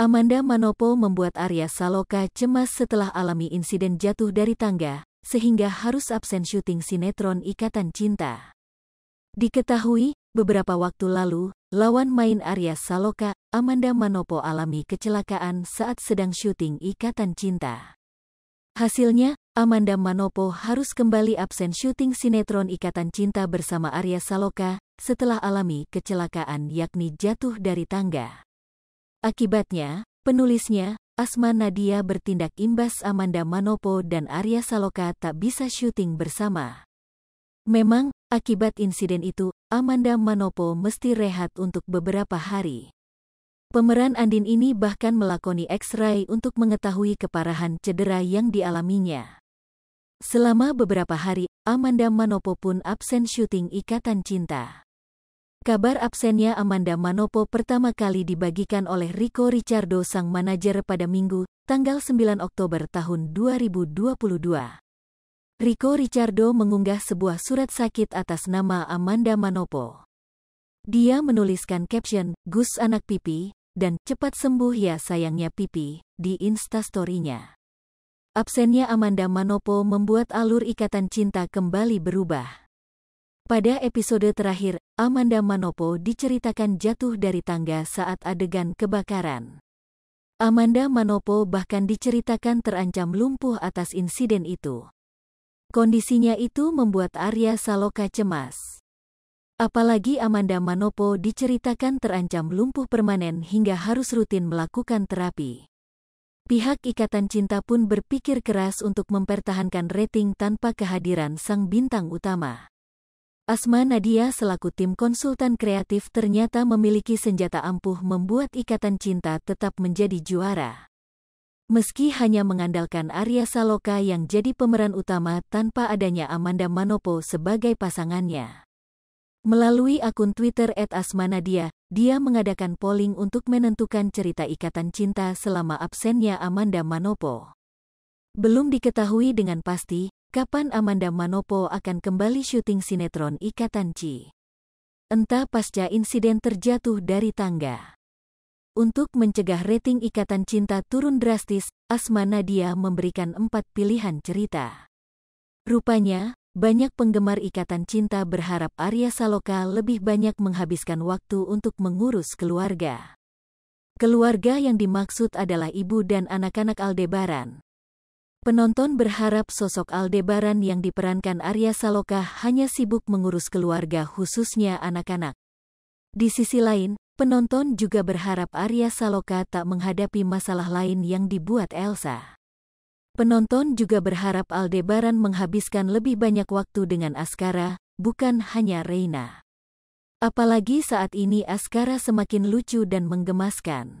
Amanda Manopo membuat Arya Saloka cemas setelah alami insiden jatuh dari tangga, sehingga harus absen syuting sinetron Ikatan Cinta. Diketahui, beberapa waktu lalu, lawan main Arya Saloka, Amanda Manopo alami kecelakaan saat sedang syuting Ikatan Cinta. Hasilnya, Amanda Manopo harus kembali absen syuting sinetron Ikatan Cinta bersama Arya Saloka setelah alami kecelakaan yakni jatuh dari tangga. Akibatnya, penulisnya, Asma Nadia bertindak imbas Amanda Manopo dan Arya Saloka tak bisa syuting bersama. Memang, akibat insiden itu, Amanda Manopo mesti rehat untuk beberapa hari. Pemeran Andin ini bahkan melakoni X-ray untuk mengetahui keparahan cedera yang dialaminya. Selama beberapa hari, Amanda Manopo pun absen syuting Ikatan Cinta. Kabar absennya Amanda Manopo pertama kali dibagikan oleh Rico Ricardo sang manajer pada Minggu, tanggal 9 Oktober tahun 2022. Rico Ricardo mengunggah sebuah surat sakit atas nama Amanda Manopo. Dia menuliskan caption, Gus anak pipi, dan cepat sembuh ya sayangnya pipi, di instastorynya. Absennya Amanda Manopo membuat alur ikatan cinta kembali berubah. Pada episode terakhir, Amanda Manopo diceritakan jatuh dari tangga saat adegan kebakaran. Amanda Manopo bahkan diceritakan terancam lumpuh atas insiden itu. Kondisinya itu membuat Arya Saloka cemas. Apalagi Amanda Manopo diceritakan terancam lumpuh permanen hingga harus rutin melakukan terapi. Pihak Ikatan Cinta pun berpikir keras untuk mempertahankan rating tanpa kehadiran sang bintang utama. Asma Nadia selaku tim konsultan kreatif ternyata memiliki senjata ampuh membuat ikatan cinta tetap menjadi juara. Meski hanya mengandalkan Arya Saloka yang jadi pemeran utama tanpa adanya Amanda Manopo sebagai pasangannya. Melalui akun Twitter @asmanadia, dia mengadakan polling untuk menentukan cerita ikatan cinta selama absennya Amanda Manopo. Belum diketahui dengan pasti kapan Amanda Manopo akan kembali syuting sinetron Ikatan Ci. Entah pasca insiden terjatuh dari tangga. Untuk mencegah rating Ikatan Cinta turun drastis, Asma Nadia memberikan empat pilihan cerita. Rupanya, banyak penggemar Ikatan Cinta berharap Arya Saloka lebih banyak menghabiskan waktu untuk mengurus keluarga. Keluarga yang dimaksud adalah ibu dan anak-anak Aldebaran, Penonton berharap sosok Aldebaran yang diperankan Arya Saloka hanya sibuk mengurus keluarga khususnya anak-anak. Di sisi lain, penonton juga berharap Arya Saloka tak menghadapi masalah lain yang dibuat Elsa. Penonton juga berharap Aldebaran menghabiskan lebih banyak waktu dengan Askara, bukan hanya Reina. Apalagi saat ini Askara semakin lucu dan menggemaskan.